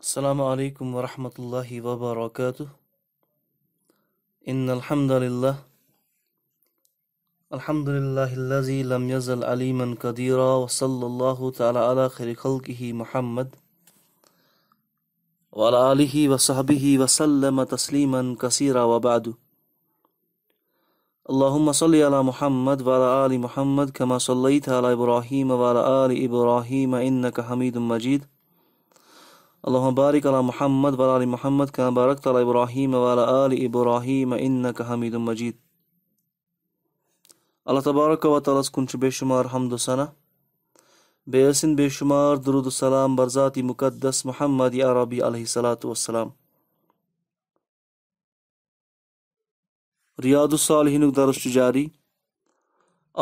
السلام عليكم ورحمة الله وبركاته إن الحمد لله الحمد لله الذي لم يزل عليما قديرا وصلى الله تعالى على خير خلقه محمد وعلى آله وصحبه وسلم تسليما كثيرا وبعد اللهم صل على محمد وعلى آل محمد كما صليت على إبراهيم وعلى آل إبراهيم إنك حميد مجيد على محمد ول محمد آل ولع ابرحیم حميد مجيد اللہ تبارک و تعالیس کن شمار حمد و بیسن بے شمار درد السلام برضاتی مقدس محمد عربی علیہ صلاۃ وسلام ریاد الصالحین درس جاری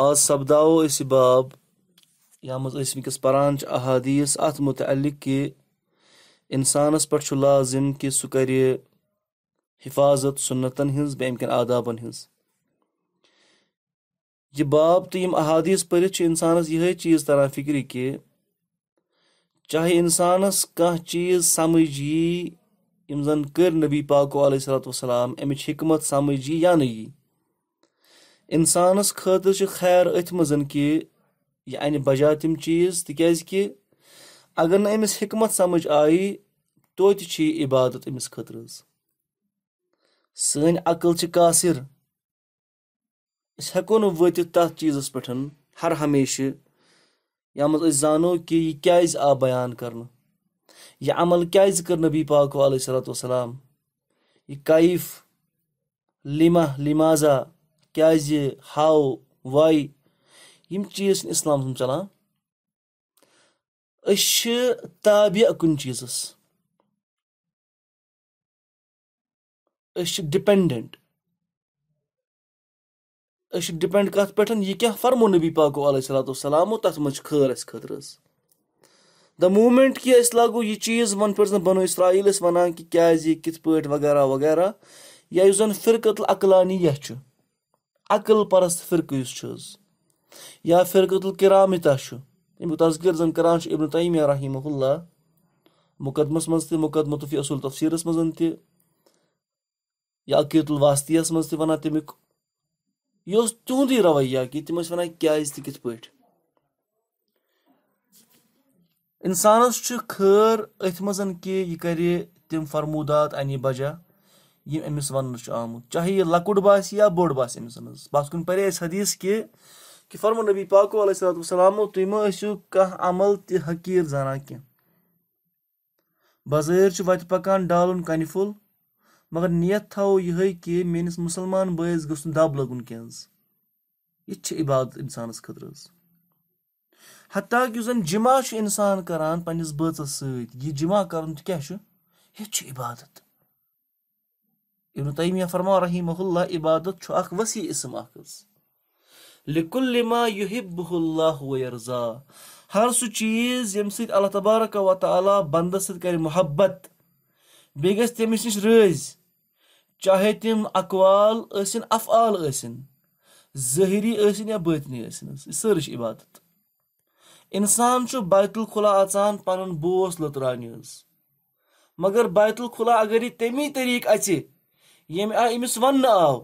آج سپداو یعنی ونکس پران احادیث ات متعلق کہ انسانس لازم کہ سہ حفاظت سنتن بے امکن آدابن ہن یہ باب تو ام احادیث پہ اہم چیز تران فکر کہ چاہے انسانس کا چیز سمجھ یوں زن کربی نبی پاکو علیہ صلاۃ وسلام امچ حکمت سمجھ یعہ یہ انسانس خاطر چیر ات مزہ یہ انہ بجا تم چیز تک اگر آیہِ سمجھ آئی یہِ عبادت امس خطر سٲنۍ عقل ہٮ۪کو قاصر وٲتِتھ تَتھ چیٖزَس تر چیز ہمیشہٕ ہمیشہ یا أسۍ زانو کہ یہ کز آ بیان کر عمل کٔر نبی پاک و علیہ صلات و لِما یہ قیف لما واے یِم چیٖز یہ چیز اسلام چَلان أسۍ چھِ تابعہ چھِ ڈِپٮ۪نٛڈٮ۪نٛٹ أسۍ چھِ ڈِپٮ۪نٛڈ کَتھ پٮ۪ٹھ یہِ کیٛاہ فرمو نبی پاکو علیہ وسلامو تَتھ منٛز چھِ خٲر اَسہِ خٲطرٕ حظ دَ موٗمٮ۪نٛٹ کہِ أسۍ لاگو یہِ چیٖز وَن یہ چیز ون پھر بنو اِسرا وان کہ کِتھ پٲٹھۍ وغیرہ وغیرہ یا یُس زَن فِرقت العقلانیہ چھُ عقل پرست فِرقت الکِرامِتا چھُ امی تذکر زن کران ابن تیمیہ رحمہ اللہ مقدمس مز مقدمہ فی اصول تفسیٖرَس منٛز تہِ یا عقید وَنان منان تیک یہ تہندی رویہ کہ تم أتھۍ منٛز کہِ خیر ات تِم یہ اَنہِ بَجا یِم یہ امس چھُ آمت چاہے یہ لکٹ باس یا أمِس باس بَس کن پَرے اَسہِ حدیث کہ کہ فرمو نبی پاکو علیہ پاک ٲسِو کانٛہہ عمل کینٛہہ بظٲہِر چھُ وَتہِ پکان ڈالُن کَنہِ پھوٚل مگر نیت گوٚژھ کہ دَب مسلمان کینٛہہ حظ یہِ لگن چھِ عبادت کَران پنٛنِس بٲژَس سۭتۍ جمع انسان کَرُن تہِ کیٛاہ یہ یہِ تہِ سے عبادت فرما رحیٖمہ اللہ عبادت ورسع اَکھ حظ لک الما یب اللہ ہُوا ہر سہ چیز یم اللہ تبارک و تعالی بندس سر محبت بیمس نش ر چاہے تم اقوال سن افعال ثہری ثا بنی ثیس سر عبادت اِنسان بیت الخلا اچان پن بوس لوترانس مگر بیت الخلا اگر یہ تمی طریقہ اچھے یہ ون آو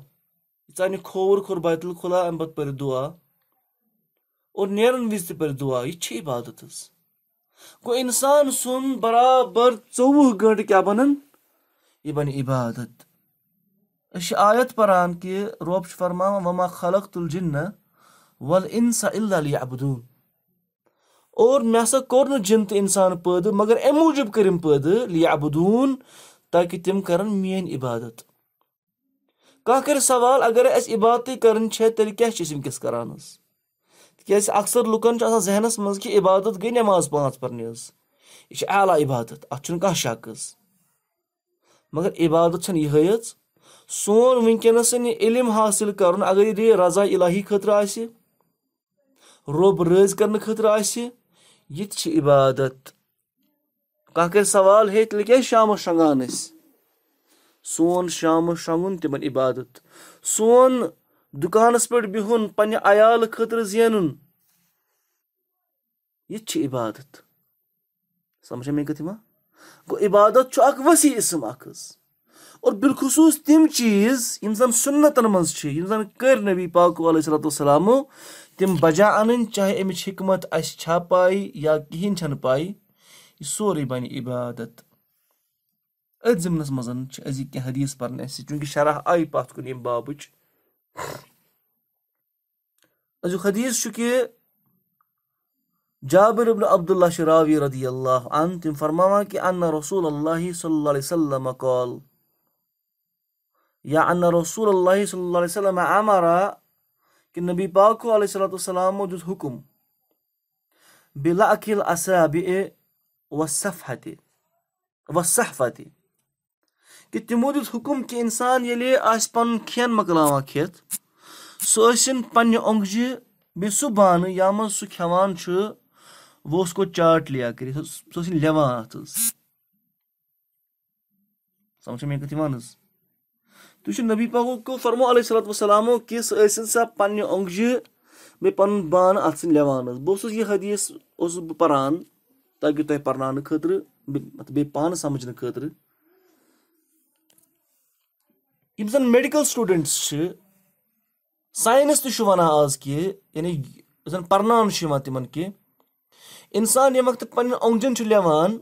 It's खोवर खोर बाइतल खोला अम्बत पर दुआ और नेरन विज पर दुआ ये छे इबादतस गो इंसान सुन बराबर चौवह गंट क्या बनन ये बन इबादत अश आयत परान कि रोब फरमा वमा खलक तुल जिन्न वल इंसा इल्ला लियाबदून और मे हसा कोर जिन तो इंसान पैदा मगर अमे मूजूब करिम पैदा लियाबदून ताकि तम करन मेन इबादत کوال اگر اہس عبادت کریں چی تنکس کرا تاز اکثر ذہنَس منٛز کہِ عبادت گئی نماز پانچ یہِ یہ اعلیٰ عبادت اتنا کل شک مگر عبادت چہی حظ سون وٕنکیٚنَس یہِ علم حاصل کرضا الاہی کَرنہٕ خٲطرٕ رز یہِ تہِ چھِ عبادت کانٛہہ کر سوال ہے شامَس شام شنگان سون سام شۄنٛگُن تِمن عبادت سون بِہُن پہ بہن پنہ زینُن خطر زین یہ عبادت سمجھا کَتھ یِوان گو عبادت اسم اور بالخصوٗص تِم تم چیز زن سنتن یِم زن کٔرۍ نبی پاک علیہ صلاتُ وسلامو تِم تم بجا ان چاہے امچ حکمت پاے یا کہیں چھ یہِ سوری بن عبادت أتھۍ ضِمنَس منٛز چھِ أزِکۍ کینٛہہ حدیٖث حدیث اَسہِ چوٗنٛکہِ شرح آیہِ پَتھ کُن ییٚمہِ بابٕچ أزیُک حدیٖث چھُ کہِ جابر ابن عبداللہ عبد راوی رضی اللہ عن تِم فرماوان کہِ اَنہ رسول اللہ صلی اللہ علیہ وسلم کال یا اَنہ رسول اللہ صلی اللہ علیہ وسلم عمارا کہِ نبی پاکو علیہ صلام و دکم بلا عقیل الاب وصفت وصفتہ کہ تمو دیت حکم کہ انسان یلی آس پن کھین کن مکلان کت سہ پنہ انگجہ بیس سہ بانہ یا مجھ سو چاٹ لیا لیوان کرو نبی پاکو کو فرمو علیہ صلا و سلسلام کہ سہن سا پنہ انگجہ بیان ات سن لا بہ حدیث بہ پاکہ تینانہ بیٚیہِ پانہٕ سمجھنے خٲطرٕ مطلب یم زن میڈیکل سٹوڈینٹس ساینس یعنی زن پرنان تم کہ اِنسان یعنی وقت یہ لہن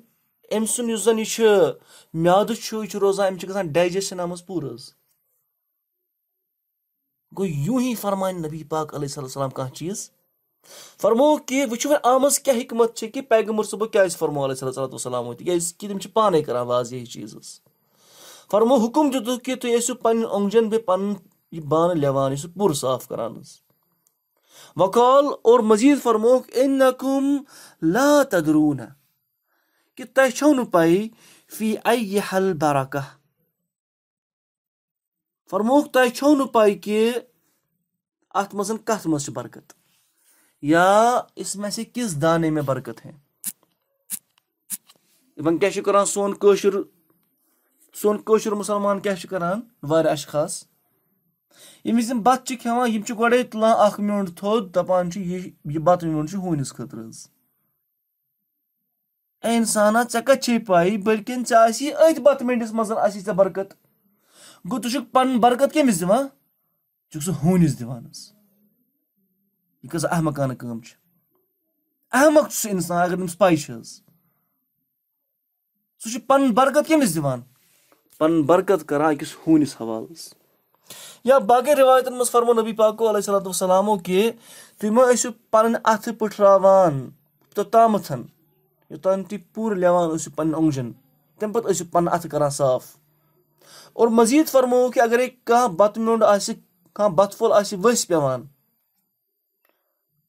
یہ روزان ڈائجشن آمت پور گو یوں ہی فرمان نبی پاک علیہ السلام چیز فرمو کہ وی آمز کیا حکمت کہ پیغمبر صبح کیا فرمو علیہ صلی اللہ وسلم ہوا کہ واضح چیز فرمو حکم دیتو کہ تھی اِسو پن اونگجن بی پن بان لیوان اِسو پور صاف کران وقال اور مزید فرموک انکم لا تدرون کہ تہ چھو پائی فی ای حل برکہ فرموک تہ چھو پائی کہ ات مزن کت مز برکت یا اس میں سے کس دانے میں برکت ہے ون کیا قرآن سون کشر سون کٲشُر مُسلمان کیاہ چھُ کران واریاہ اشخاص ییٚمِس یِم بَتہٕ چھِ کھٮ۪وان یِم چھِ گۄڈے تُلان اکھ میوٗنٛڈ تھوٚد دَپان چھِ یہِ یہِ بَتہٕ میوٗنٛڈ چھُ ہوٗنِس خٲطرٕ حظ اے اِنسانا ژےٚ کَتہِ چھے پایی بٔلکہِ ژےٚ آسی أتھۍ بَتہٕ میٖنٛڈِس منٛز آسی ژےٚ برکت گوٚو ژٕ چھُکھ پَنُن برکت کٔمِس دِوان ژٕ چھُکھ سُہ ہوٗنِس دِوان حظ یہِ کۭژاہ احمقانہٕ کٲم چھِ احمق چھُ سُہ اِنسان اگر تٔمِس پَے چھِ حظ سُہ چھُ پَنُن برکت کٔمِس دِوان پن برکت کران أکِس ہوٗنِس حوالس یا باقی منٛز فرمو نبی پاکو علیہ السلام اَتھٕ تم توٚتامَتھ یوٚتام تُہۍ پوٗرٕ توتام ٲسِو پور لوان تَمہِ پَتہٕ ٲسِو پہ اَتھٕ کران صاف اور مزید آسہِ کہ اگر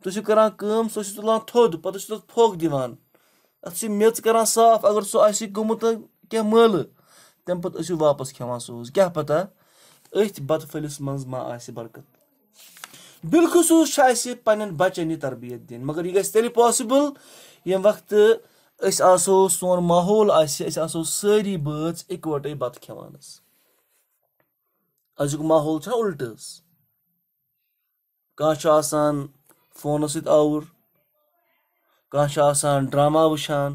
تُہۍ چھِو کران کٲم سُہ وس تُلان تھوٚد پَتہٕ سو تَتھ تھو دِوان اَتھ چھِ میٚژ کران صاف اگر گوٚمُت آپ مٲلہٕ تمہِ پَتہٕ ٲسِو واپَس کھٮ۪وان سُہ حظ کیٛاہ پَتہ أتھۍ بَتہٕ پھٔلِس منٛز ما آسہِ برکت بالخصوٗص چھُ اَسہِ پنٛنٮ۪ن بَچَن یہِ تربیت دِنۍ مگر یہِ گژھِ تیٚلہِ پاسِبٕل ییٚمہِ وقتہٕ أسۍ آسو سون ماحول آسہِ أسۍ آسو سٲری بٲژ اِکوَٹَے بَتہٕ کھٮ۪وان حظ أزیُک ماحول چھُ اُلٹہٕ حظ کانٛہہ چھُ آسان فونو سۭتۍ آوُر کانٛہہ چھُ آسان ڈرٛاما وٕچھان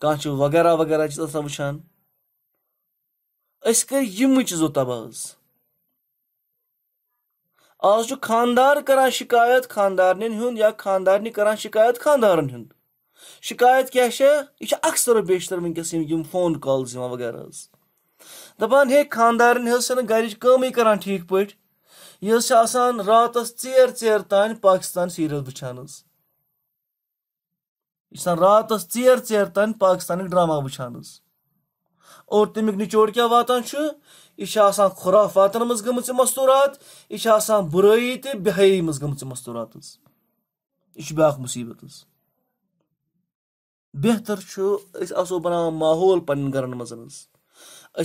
کانٛہہ چھُ وغیرہ وغیرہ چھِ آسان وٕچھان इसके जोता बाज आज जो खानदार करान शिकायत खानदारन हूं या खानदारनी करान शिकायत खानदारन हूं शिकायत क्या है यह अक्सर बेशतर वनकस फोन कॉल्स वगैरह दपान हे खानदारन गर कम करान ठीक पे यह रात चेर चेर तान पाकिस्तान सीरियल वचान यह रात चेर चेर तान पाकिस्तान ड्रामा वचान تمیک نچوڑ کیا واتا یہ خرافاتن مز گمت مستورات یہاں برائی تو بہائی مز گمت مستورات یہ مصیبت بہتر آسو بنا ماحول پن گرن مز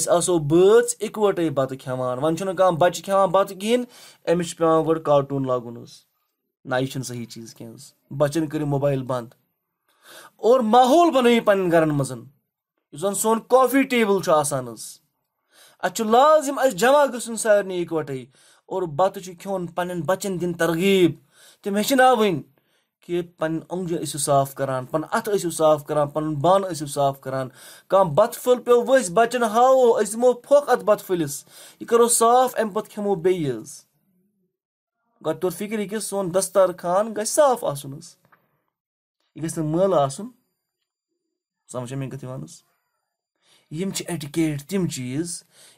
آسو گرانو بکوٹے بت کم کچھ کتہ کہین امس پاٹون لاگن نئی صحیح چیز بچن کر موبائل بند اور ماحول بن پ یُس زَن سون کافی ٹیبٕل چھُ آسان حظ اَسہِ چھُ لازِم اَسہِ جمع گژھُن سارنٕے اِکوَٹَے اور بَتہٕ چھُ کھیوٚن پنٛنٮ۪ن بَچَن دِنۍ ترغیٖب تِم ہیٚچھناوٕنۍ کہِ پَنٕنۍ اوٚنٛگجہِ ٲسِو صاف کَران پَنُن اَتھٕ ٲسِو صاف کَران پَنُن بانہٕ ٲسِو صاف کَران کانٛہہ بَتہٕ پھوٚل پیوٚو ؤسۍ بَچَن ہاوو أسۍ دِمو پھۄکھ اَتھ بَتہٕ پھٔلِس یہِ کَرو صاف اَمہِ پَتہٕ کھٮ۪مو بیٚیہِ حظ گۄڈٕ توٚر فِکرِ کہِ سون دَستار خان گژھِ صاف آسُن حظ یہِ گژھِ نہٕ مٲلہٕ آسُن سَمجھ چھا میٛٲنۍ کَتھ یِوان حظ یِم چھِ ایٚٹِکیٹ تِم چیٖز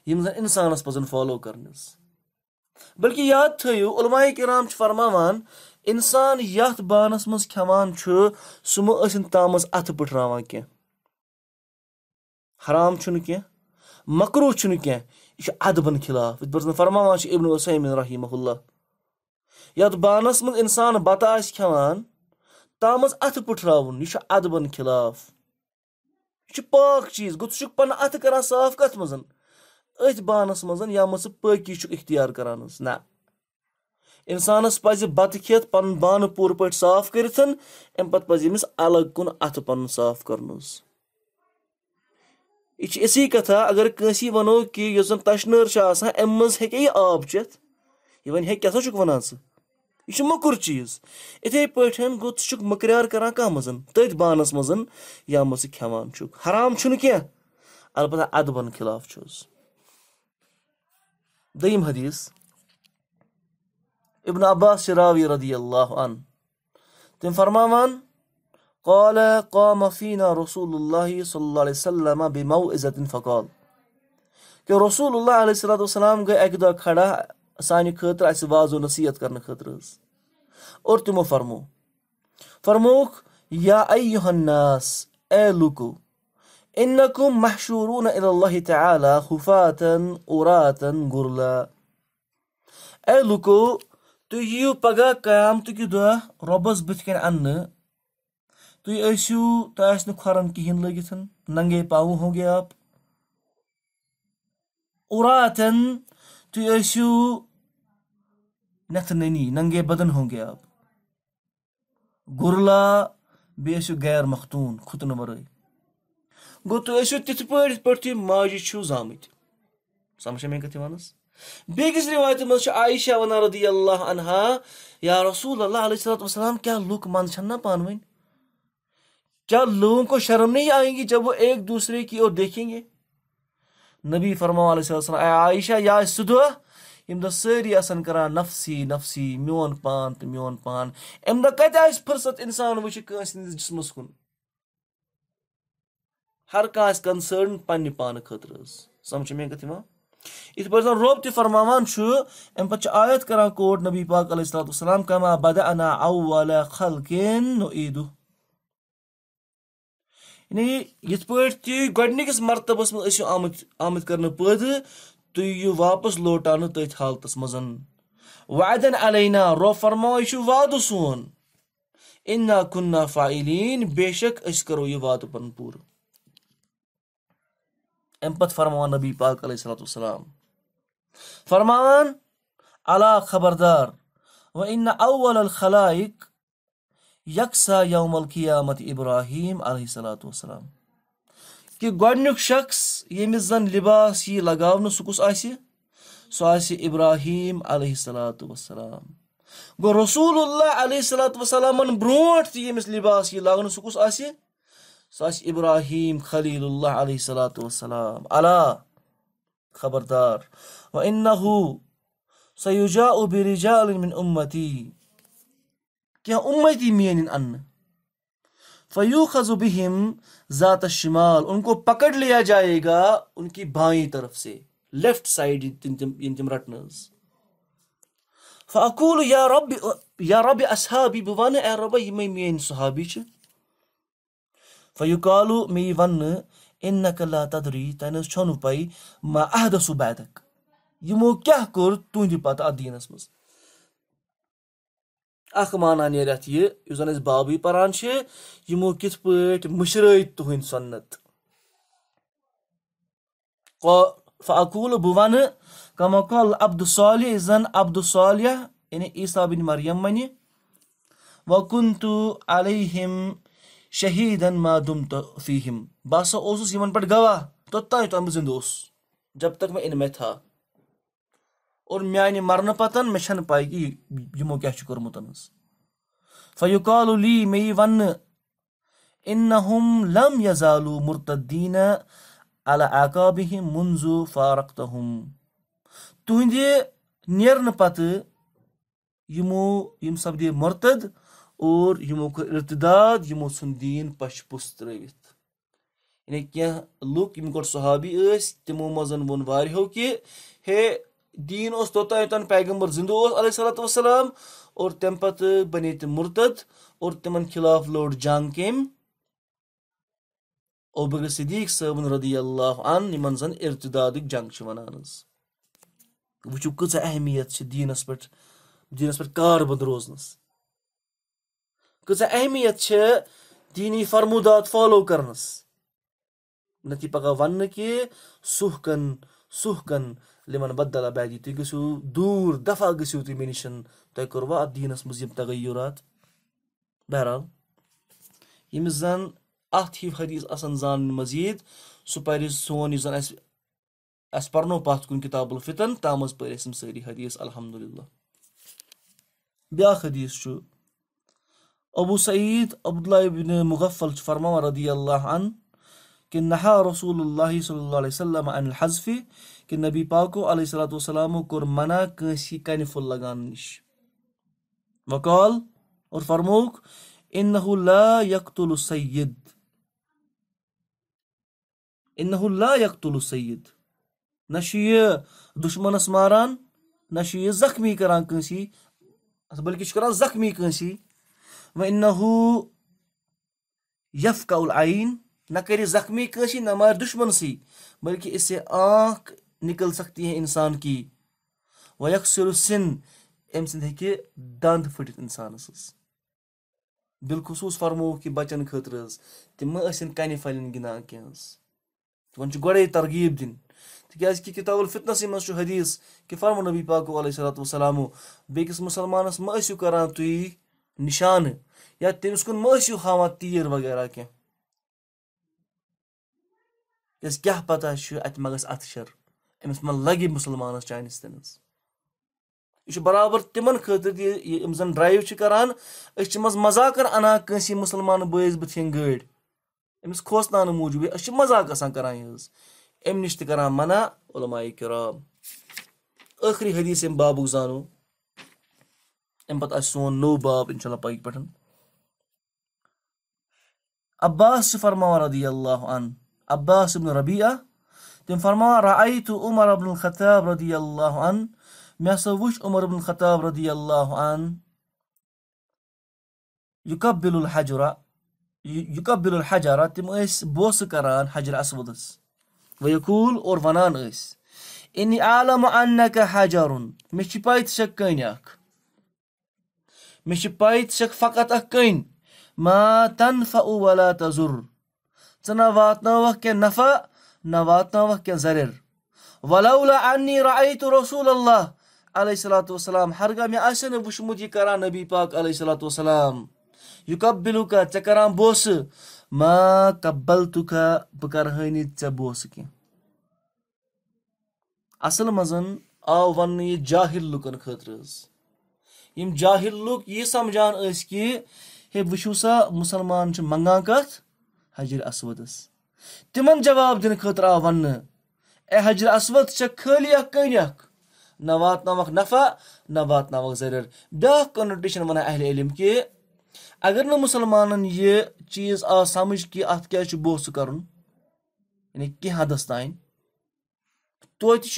یِم زَن اِنسانَس پَزَن فالو کَرنَس بٔلکہِ یاد تھٲیِو علماء کِرام چھِ فرماوان اِنسان یَتھ بانَس منٛز کھٮ۪وان چھُ سُہ مہٕ ٲسِنۍ تَتھ منٛز اَتھٕ پٔٹھراوان کینٛہہ حرام چھُنہٕ کینٛہہ مکروٗ چھُنہٕ کینٛہہ یہِ چھُ اَدبَن خلاف یِتھ پٲٹھۍ زَن فرماوان چھِ اِبنُ وسیمِن رحمہ اللہ یَتھ بانَس منٛز اِنسان بَتہٕ آسہِ کھٮ۪وان تَتھ منٛز اَتھٕ پٔٹھراوُن یہِ چھُ اَدبَن خلاف یہِ چھُ پاک چیٖز گوٚو ژٕ چھُکھ پَنُن اَتھٕ کَران صاف کَتھ منٛز أتھۍ بانَس منٛز یَتھ منٛز ژٕ پٲکی چھُکھ اِختیار کَران حظ نہ اِنسانَس پَزِ بَتہٕ کھٮ۪تھ پَنُن بانہٕ پوٗرٕ پٲٹھۍ صاف کٔرِتھ اَمہِ پَتہٕ پَزِ أمِس الگ کُن اَتھٕ پَنُن صاف کَرُن حظ یہِ چھِ اِژھٕے کَتھاہ اگر کٲنٛسی وَنو کہِ یۄس زَن تَشنٲر چھِ آسان اَمہِ منٛز ہیٚکہِ یہِ آب چٮ۪تھ یہِ وَنہِ ہے کیٛاہ سا چھُکھ وَنان ژٕ یہِ چھُ مۄکُر چیٖز یِتھَے پٲٹھۍ گوٚو ژٕ چھُکھ مٔکریار کَران کَتھ منٛز تٔتھۍ بانَس منٛز یَتھ منٛز ژٕ کھٮ۪وان چھُکھ حرام چھُنہٕ کینٛہہ البتہ اَدبَن خِلاف چھُس دٔیِم حدیٖث ابن عباس چھِ راوی رضی اللہ عن تٔمۍ فرماوان قال قام فینا رسول اللہ صلی اللہ علیہ وسلم بے مو عزت فقال کہِ رسول اللہ علیہ صلاتُ وسلام گٔے اَکہِ دۄہ کھڑا سانہِ خٲطرٕ اَسہِ ااض و نصیحت خٲطرٕ حظ اور تِمو فرمو فرموک یا ائیناس اے لُکو محشوٗروٗن اللہ تعالیٰ لکو اینک مشہور اے لُکو تُہۍ یِیِو دۄہ رۄبَس بٕتھِ کَنۍ اَننہٕ تُہۍ ٲسِو تۄہہِ آسہِ نہٕ کھۄرَن کِہیٖنۍ لٲگِتھ ننگے پاؤ ہوگے آپ اُراتَن تُہۍ ٲسِو نتھ ننگے بدن ہوں گے آپ گرلا بیشو غیر مختون خطن ورائی گو میں کتی وانس بیگز روایت منچ عائشہ رضی اللہ عنہ یا رسول اللہ علیہ السلام وسلام کیا لوگ مند چھنا نا پانوین کیا لوگوں کو شرم نہیں آئیں گی جب وہ ایک دوسرے کی اور دیکھیں گے نبی فرما علیہ وسلم عائشہ یا صدوہ دۄہ سٲری دسن کر نفسی نفسی میون پان تہٕ میون پان اَمہِ دۄہ کَتہِ آسہِ امت اِنسان وٕچھِ کٲنٛسہِ ونس جِسمَس کُن ہر کانٛہہ آسہِ کَنسٲرٕن پانہٕ خٲطرٕ حظ کنس پہ پان خط سمجھ محنت پہ روب ترما آیت کران کوٹ نبی پاک علیہ صلاتُ السلام کما بدا انا والا خلقین عید یعنی یِتھ پٲٹھۍ تہِ مرتبَس منٛز ٲسِو آمٕتۍ آمٕتۍ کرنہٕ پٲدٕ تُہۍ تیو واپس تٔتھۍ تالت منٛز واد علینا رو چھُ وع سون اِنا کنہ فاعلین بے شک أسۍ کرو پوٗرٕ اَمہِ پور فرماوان نبی پاک علیہ صلاتُ و سلام فرمان عل خبردار و عنہ اول خلائق یکسا یوم القیامت ابراہیم علیہ سلات وسلام کہ شخص ییٚمِس زَن لِباس یی لگاونہٕ سُہ کُس آسہِ سُہ آسہِ اِبراہیٖم علیہ صلاتُ وسلام گوٚو رسول اللہ علیہ صلاتُ وسلامن برونٛٹھ تہِ ییٚمِس لِباس یی لاگنہٕ سُہ کُس آسہِ سُہ آسہِ اِبراہیٖم خلیٖل اللہ علیہ صلاتُ وسلام علا خبردار و عنہ سب رجا ع اُمتی میٲنۍ اَننہٕ فیو خزبہم ذات الشمال ان کو پکڑ لیا جائے گا ان کی بائیں طرف سے لیفٹ سائڈ یم تم رٹنز فاقول یا رب یا رب اصحابی بہ ون اے رب یم میان صحابی چھ فیقالو می ون انک لا تدری تن چھن پے ما بیدک بعدک یمو کیا کور تہندِ پتہ ادینس مز اکھ مانان یہ رتھ یہ زن اس بابی پران یمو کت پہ مشرائی تہند سنت فقول بہ ون کم قل عبدالصالح زن عبدالصالح یعنی عیسیٰ بن مریم ون وکن تو علیہم شہیدن ما دم تو فیم بہ سا اس پہ گواہ توتان تم زندہ اس جب تک میں ان میں تھا اور میانی مرن پتن مشن پائی گی جمو کیا شکر متنس فیقالو لی می ون انہم لم یزالو مرتدین علا آقابہ منزو فارقتہم تو ہندی نیرن پت یمو یم سب دی مرتد اور یمو کو ارتداد یمو سن دین پش پست رویت یعنی کیا لوگ یمکور صحابی اس تیمو مزن بنواری ہو کہ ہے دیٖن اوس توٚتانۍ توان پیغمبر زِندٕ اوس علیہ صلاتُ وسلام اور تمہِ پتہٕ بنے تِم مُرتد اور تِمن خلاف لوٚڑ جنگ کٔمۍ اوبہ صدیٖق صٲبُن رضی اللہ عن یِمن زن ارتداد جنگ حظ ونانچو کۭژاہ اہمیت دینس پہ دینس پہ کار بند روزنس کۭژاہ اہمیت دیٖنی فرمودات فالو کرنس كرنس نت پگہ وننہٕ کہِ سُہ کن سُہ کن لمن بد ال تھی گٔژھِو دور دفاع نِش تۄہہِ کوٚروا اَتھ دیٖنَس منٛز یِم یورات بہرحال ییٚمِس زَن اَتھ حدیٖث آسَن یس زن ات ہی حدیث اسن زان مز سونس پنو پات کن کتاب الفتن تا مز پہ ساری حدیث الحمد للہ بیا حدیث ابو سعید عبد اللہ مُغفل چھُ فرماوان رضی اللہ کہ نہا رسول اللہ صلی اللہ علیہ وسلم عن الحذف کہ نبی پاکو علیہ علیہ والسلام وسلام منع کنسی کن پھل لگان نش وقال اور فرموک لا یقتل وكال فرموغ اللہ انہسد نہ دشمنس ماران نہ یہ زخمی کران کنسی بلکہ بلکہ زخمی کنسی و عنہ یفقع العین نہ کرے زخمی نہ مار دشمن سی بلکہ اس سے آنکھ نکل سکتی ہے انسان کی و یکسر سن ام سہ دند پھٹ انسانس بالخصوص فرمو یہ بچن خطر حص تم ما ثھل گندان کی گڈے ترغیب دن تازہ کتاب سے مزہ حدیث کہ فرمو نبی پاکو علیہ صلا و سلام و بیس مسلمان مہان تھی نشان یا تمس کن ما یو تیر وغیرہ کی پَتہ چھُ اَتہِ مہ گژھِ اتشر أمِس مہ لَگہِ مُسلمانَس چانِس تٔمِس یہِ چھُ برابر تِمن خٲطرٕ تہِ یِم زَن چھِ چھِ کران أسۍ اَنان کٲنٛسہِ تمہن خطر تن ڈائوش کر مذاق انہا مسلمان بس بت گڑھ موجود اچھا مذاق نِش تہِ کران منع علامہ کال ٲخری حدیٖث ام بابُک زانو اَمہِ پہ آسہِ سون نوٚو باب اِنشاء اللہ پٮ۪ٹھ عباس رضی اللہ عنہ Abbas ibn Rabi'a, den Farman Ra'aytu Umar ibn al-Khattab radiyallahu an, mais jag såg Umar ibn al-Khattab radiyallahu an, يقبل الحجر يقبل الحجر تم ايس بوس كران حجر اسودس ويقول اورفنان ايس اني اعلم انك حجر مش بايت شكينك مش بايت شك فقط اكين ما تنفع ولا تزر ژٕ نہ کینٛہہ نفع نہ واتن كی زر ونی رائ تو رسول اللہ علیہ وسلام الات و السلام نہٕ وٕچھمُت یہِ کران نبی پاک علیہ الات وسلام یہِ يہ ژےٚ کران بوسہٕ ما کبل بہٕ بہ نہٕ ژےٚ بوسہٕ کینٛہہ اصل منٛز آو یہِ جاہِل لُکن خٲطرٕ حظ یِم جاہِل لُکھ یہِ سمجھان ٲسۍ کہِ ہے وٕچھِو سا مُسلمان مسلمان منٛگان كھ हजर असवदस तिमन जवाब दिन खतर आव वन ए हजर असवद छ खली अख कन अख न वातनावक नफा न वातनावक जरर ब्याख कन्वर्टेशन वन अहल इलम कि अगर न मुसलमानन ये चीज आ समझ कि अत क्या बोस कर यानी कह हदस तन तोत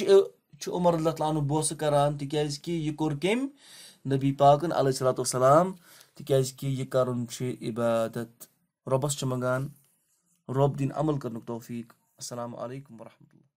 उमर अल्लाह बोस करान तिकाज कि यह कोर कम नबी पाकन अलैहि सलात वसलाम तिकाज कि यह कर इबादत रबस मंगान روب دین عمل کرنک توفیق السلام علیکم ورحمۃ اللہ